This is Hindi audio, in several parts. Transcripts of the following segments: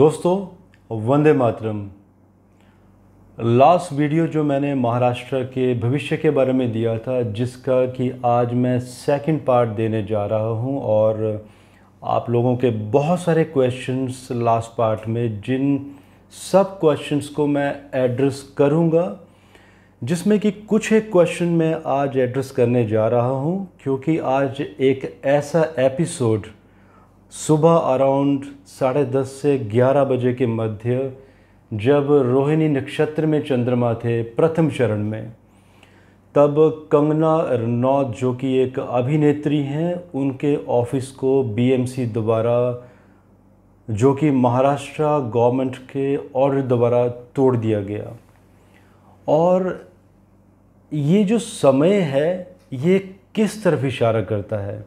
दोस्तों वंदे मातरम लास्ट वीडियो जो मैंने महाराष्ट्र के भविष्य के बारे में दिया था जिसका कि आज मैं सेकंड पार्ट देने जा रहा हूं और आप लोगों के बहुत सारे क्वेश्चंस लास्ट पार्ट में जिन सब क्वेश्चंस को मैं एड्रेस करूंगा जिसमें कि कुछ एक क्वेश्चन मैं आज एड्रेस करने जा रहा हूं क्योंकि आज एक ऐसा एपिसोड सुबह अराउंड साढ़े दस से ग्यारह बजे के मध्य जब रोहिणी नक्षत्र में चंद्रमा थे प्रथम चरण में तब कंगना रनौत जो कि एक अभिनेत्री हैं उनके ऑफिस को बीएमसी द्वारा जो कि महाराष्ट्र गवर्नमेंट के ऑर्डर द्वारा तोड़ दिया गया और ये जो समय है ये किस तरफ इशारा करता है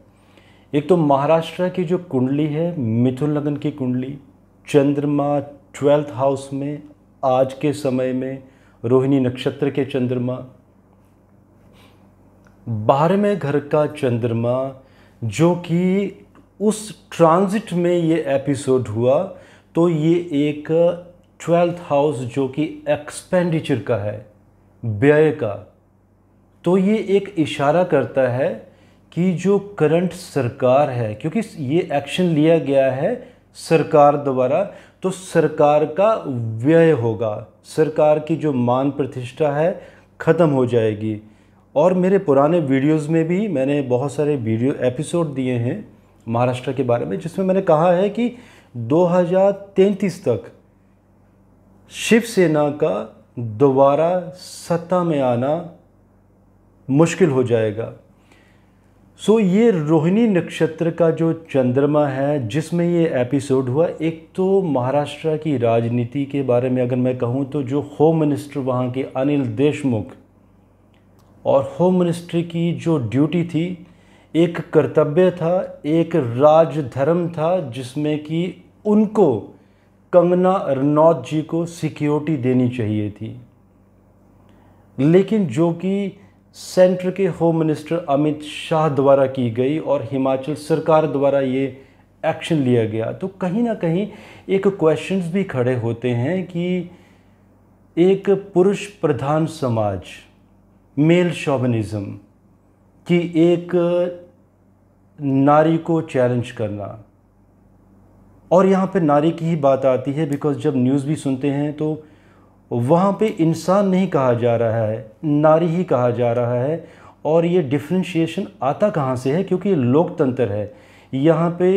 एक तो महाराष्ट्र की जो कुंडली है मिथुन लगन की कुंडली चंद्रमा ट्वेल्थ हाउस में आज के समय में रोहिणी नक्षत्र के चंद्रमा बारहवें घर का चंद्रमा जो कि उस ट्रांजिट में ये एपिसोड हुआ तो ये एक ट्वेल्थ हाउस जो कि एक्सपेंडिचर का है व्यय का तो ये एक इशारा करता है कि जो करंट सरकार है क्योंकि ये एक्शन लिया गया है सरकार द्वारा तो सरकार का व्यय होगा सरकार की जो मान प्रतिष्ठा है ख़त्म हो जाएगी और मेरे पुराने वीडियोस में भी मैंने बहुत सारे वीडियो एपिसोड दिए हैं महाराष्ट्र के बारे में जिसमें मैंने कहा है कि 2033 तक शिवसेना का दोबारा सत्ता में आना मुश्किल हो जाएगा सो so, ये रोहिणी नक्षत्र का जो चंद्रमा है जिसमें ये एपिसोड हुआ एक तो महाराष्ट्र की राजनीति के बारे में अगर मैं कहूँ तो जो होम मिनिस्टर वहाँ के अनिल देशमुख और होम मिनिस्ट्री की जो ड्यूटी थी एक कर्तव्य था एक राजधर्म था जिसमें कि उनको कंगना रनौत जी को सिक्योरिटी देनी चाहिए थी लेकिन जो कि सेंटर के होम मिनिस्टर अमित शाह द्वारा की गई और हिमाचल सरकार द्वारा ये एक्शन लिया गया तो कहीं ना कहीं एक क्वेश्चंस भी खड़े होते हैं कि एक पुरुष प्रधान समाज मेल शोबनिज़म की एक नारी को चैलेंज करना और यहाँ पे नारी की ही बात आती है बिकॉज़ जब न्यूज़ भी सुनते हैं तो वहाँ पे इंसान नहीं कहा जा रहा है नारी ही कहा जा रहा है और ये डिफ्रेंशिएशन आता कहाँ से है क्योंकि लोकतंत्र है यहाँ पे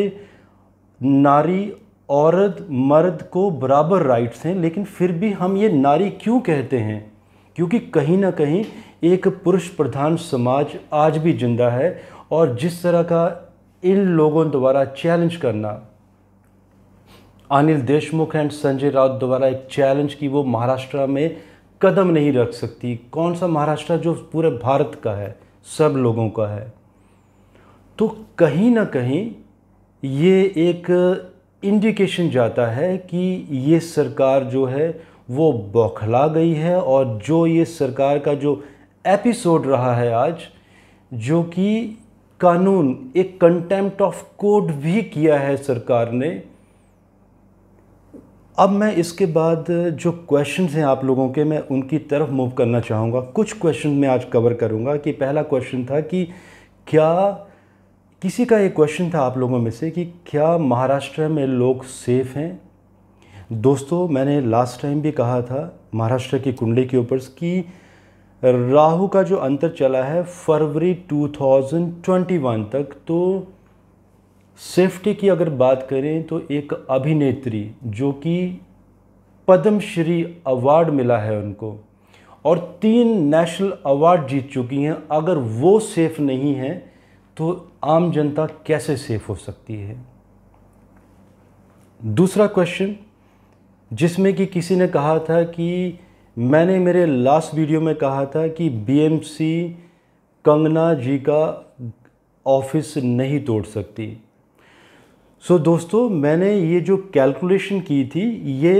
नारी औरत मर्द को बराबर राइट्स हैं लेकिन फिर भी हम ये नारी क्यों कहते हैं क्योंकि कहीं ना कहीं एक पुरुष प्रधान समाज आज भी जिंदा है और जिस तरह का इन लोगों द्वारा चैलेंज करना अनिल देशमुख एंड संजय राउत द्वारा एक चैलेंज की वो महाराष्ट्र में कदम नहीं रख सकती कौन सा महाराष्ट्र जो पूरे भारत का है सब लोगों का है तो कहीं ना कहीं ये एक इंडिकेशन जाता है कि ये सरकार जो है वो बौखला गई है और जो ये सरकार का जो एपिसोड रहा है आज जो कि कानून एक कंटेम्प्ट ऑफ कोर्ट भी किया है सरकार ने अब मैं इसके बाद जो क्वेश्चन हैं आप लोगों के मैं उनकी तरफ मूव करना चाहूँगा कुछ क्वेश्चन मैं आज कवर करूँगा कि पहला क्वेश्चन था कि क्या किसी का ये क्वेश्चन था आप लोगों में से कि क्या महाराष्ट्र में लोग सेफ़ हैं दोस्तों मैंने लास्ट टाइम भी कहा था महाराष्ट्र की कुंडली के ऊपर कि राहु का जो अंतर चला है फरवरी 2021 तक तो सेफ्टी की अगर बात करें तो एक अभिनेत्री जो कि पद्मश्री अवार्ड मिला है उनको और तीन नेशनल अवार्ड जीत चुकी हैं अगर वो सेफ़ नहीं हैं तो आम जनता कैसे सेफ़ हो सकती है दूसरा क्वेश्चन जिसमें कि किसी ने कहा था कि मैंने मेरे लास्ट वीडियो में कहा था कि बीएमसी कंगना जी का ऑफिस नहीं तोड़ सकती सो so, दोस्तों मैंने ये जो कैलकुलेशन की थी ये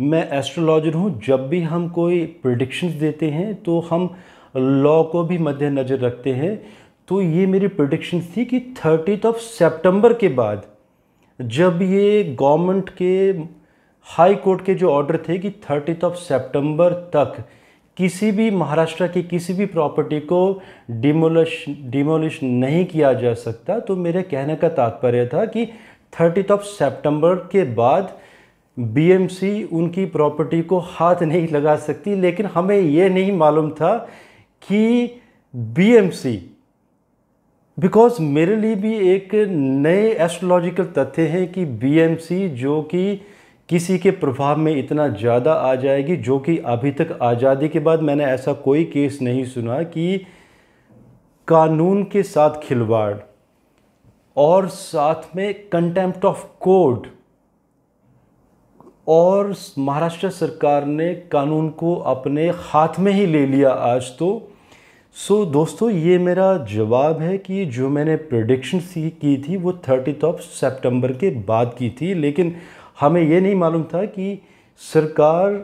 मैं एस्ट्रोलॉजर हूँ जब भी हम कोई प्रडिक्शंस देते हैं तो हम लॉ को भी मद्देनज़र रखते हैं तो ये मेरी प्रडिक्शन थी कि थर्टी ऑफ सेप्टेम्बर के बाद जब ये गवर्नमेंट के हाई कोर्ट के जो ऑर्डर थे कि थर्टी ऑफ सेप्टेम्बर तक किसी भी महाराष्ट्र की किसी भी प्रॉपर्टी को डिमोलिश डिमोलिश नहीं किया जा सकता तो मेरे कहने का तात्पर्य था कि थर्टीथ ऑफ सेप्टेम्बर के बाद बी उनकी प्रॉपर्टी को हाथ नहीं लगा सकती लेकिन हमें यह नहीं मालूम था कि सी बिकॉज मेरे लिए भी एक नए एस्ट्रोलॉजिकल तथ्य हैं कि बी जो कि किसी के प्रभाव में इतना ज़्यादा आ जाएगी जो कि अभी तक आज़ादी के बाद मैंने ऐसा कोई केस नहीं सुना कि कानून के साथ खिलवाड़ और साथ में कंटेम्प्ट ऑफ कोर्ट और महाराष्ट्र सरकार ने कानून को अपने हाथ में ही ले लिया आज तो सो so, दोस्तों ये मेरा जवाब है कि जो मैंने प्रडिक्शन की थी वो थर्टीथ ऑफ सितंबर के बाद की थी लेकिन हमें ये नहीं मालूम था कि सरकार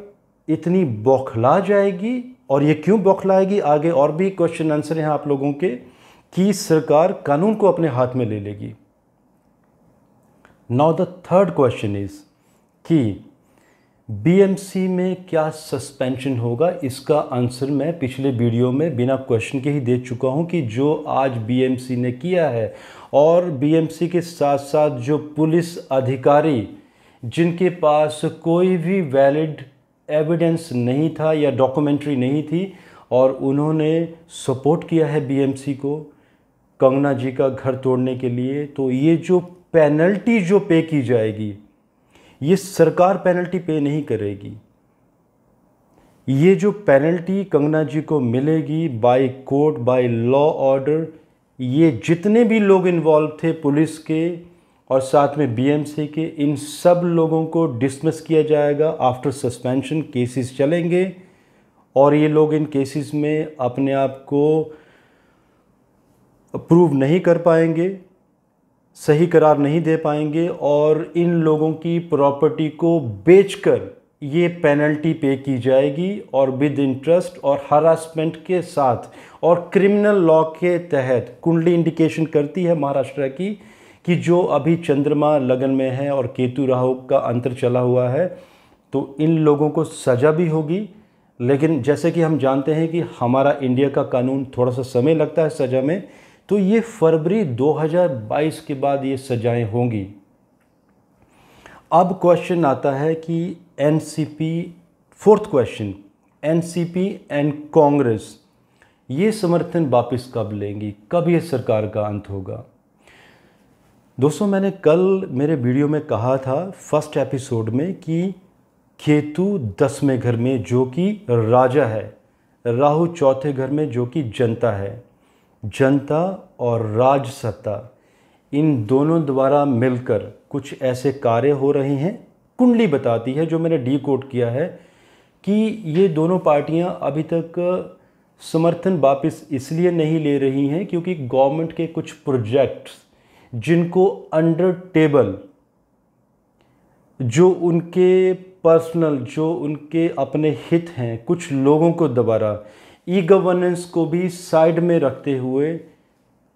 इतनी बौखला जाएगी और ये क्यों बौखलाएगी आगे और भी क्वेश्चन आंसर हैं आप लोगों के कि सरकार कानून को अपने हाथ में ले लेगी now the third question is कि बीएमसी में क्या सस्पेंशन होगा इसका आंसर मैं पिछले वीडियो में बिना क्वेश्चन के ही दे चुका हूं कि जो आज बीएमसी ने किया है और बीएमसी के साथ साथ जो पुलिस अधिकारी जिनके पास कोई भी वैलिड एविडेंस नहीं था या डॉक्यूमेंट्री नहीं थी और उन्होंने सपोर्ट किया है बीएमसी को कंगना जी का घर तोड़ने के लिए तो ये जो पेनल्टी जो पे की जाएगी ये सरकार पेनल्टी पे नहीं करेगी ये जो पेनल्टी कंगना जी को मिलेगी by court by law order ये जितने भी लोग इन्वॉल्व थे पुलिस के और साथ में बीएमसी के इन सब लोगों को डिसमिस किया जाएगा आफ्टर सस्पेंशन केसेस चलेंगे और ये लोग इन केसेस में अपने आप को अप्रूव नहीं कर पाएंगे सही करार नहीं दे पाएंगे और इन लोगों की प्रॉपर्टी को बेचकर ये पेनल्टी पे की जाएगी और विद इंटरेस्ट और हरासमेंट के साथ और क्रिमिनल लॉ के तहत कुंडली इंडिकेशन करती है महाराष्ट्र की कि जो अभी चंद्रमा लगन में है और केतु राहु का अंतर चला हुआ है तो इन लोगों को सज़ा भी होगी लेकिन जैसे कि हम जानते हैं कि हमारा इंडिया का कानून थोड़ा सा समय लगता है सज़ा में तो ये फरवरी 2022 के बाद ये सज़ाएँ होंगी अब क्वेश्चन आता है कि and fourth question and and Congress ये समर्थन वापस कब लेंगी कब ये सरकार का अंत होगा दोस्तों मैंने कल मेरे वीडियो में कहा था फर्स्ट एपिसोड में कि केतु दसवें घर में जो कि राजा है राहु चौथे घर में जो कि जनता है जनता और राजसत्ता इन दोनों द्वारा मिलकर कुछ ऐसे कार्य हो रहे हैं कुंडली बताती है जो मैंने डी कोट किया है कि ये दोनों पार्टियां अभी तक समर्थन वापस इसलिए नहीं ले रही हैं क्योंकि गवर्नमेंट के कुछ प्रोजेक्ट्स जिनको अंडर टेबल जो उनके पर्सनल जो उनके अपने हित हैं कुछ लोगों को दोबारा ई गवर्नेंस को भी साइड में रखते हुए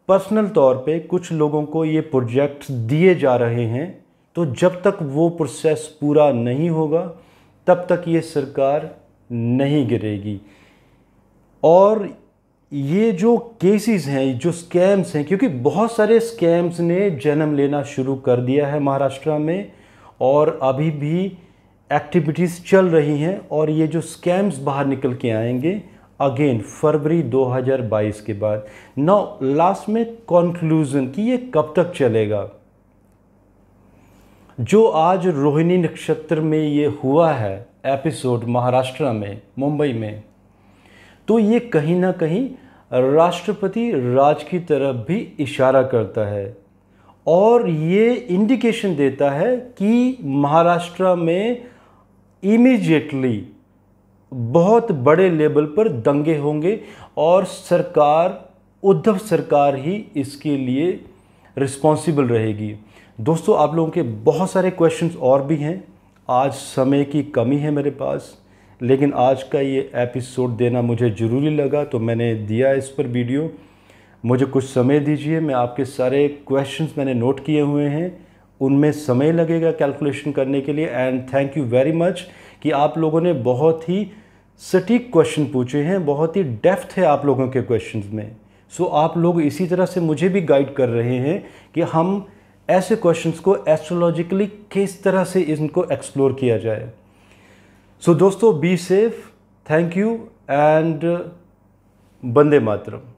पर्सनल तौर पे कुछ लोगों को ये प्रोजेक्ट्स दिए जा रहे हैं तो जब तक वो प्रोसेस पूरा नहीं होगा तब तक ये सरकार नहीं गिरेगी और ये जो केसेस हैं जो स्कैम्स हैं क्योंकि बहुत सारे स्कैम्स ने जन्म लेना शुरू कर दिया है महाराष्ट्र में और अभी भी एक्टिविटीज़ चल रही हैं और ये जो स्कैम्स बाहर निकल के आएंगे अगेन फरवरी 2022 के बाद नौ लास्ट में कॉन्क्लूज़न कि ये कब तक चलेगा जो आज रोहिणी नक्षत्र में ये हुआ है एपिसोड महाराष्ट्र में मुंबई में तो ये कहीं ना कहीं राष्ट्रपति राज की तरफ भी इशारा करता है और ये इंडिकेशन देता है कि महाराष्ट्र में इमीजिएटली बहुत बड़े लेवल पर दंगे होंगे और सरकार उद्धव सरकार ही इसके लिए रिस्पॉन्सिबल रहेगी दोस्तों आप लोगों के बहुत सारे क्वेश्चंस और भी हैं आज समय की कमी है मेरे पास लेकिन आज का ये एपिसोड देना मुझे ज़रूरी लगा तो मैंने दिया इस पर वीडियो मुझे कुछ समय दीजिए मैं आपके सारे क्वेश्चंस मैंने नोट किए हुए हैं उनमें समय लगेगा कैलकुलेशन करने के लिए and thank you very much कि आप लोगों ने बहुत ही सटीक क्वेश्चन पूछे हैं बहुत ही डेप्थ है आप लोगों के क्वेश्चन में सो so, आप लोग इसी तरह से मुझे भी गाइड कर रहे हैं कि हम ऐसे क्वेश्चंस को एस्ट्रोलॉजिकली किस तरह से इनको एक्सप्लोर किया जाए सो दोस्तों be safe thank you and Vande Mataram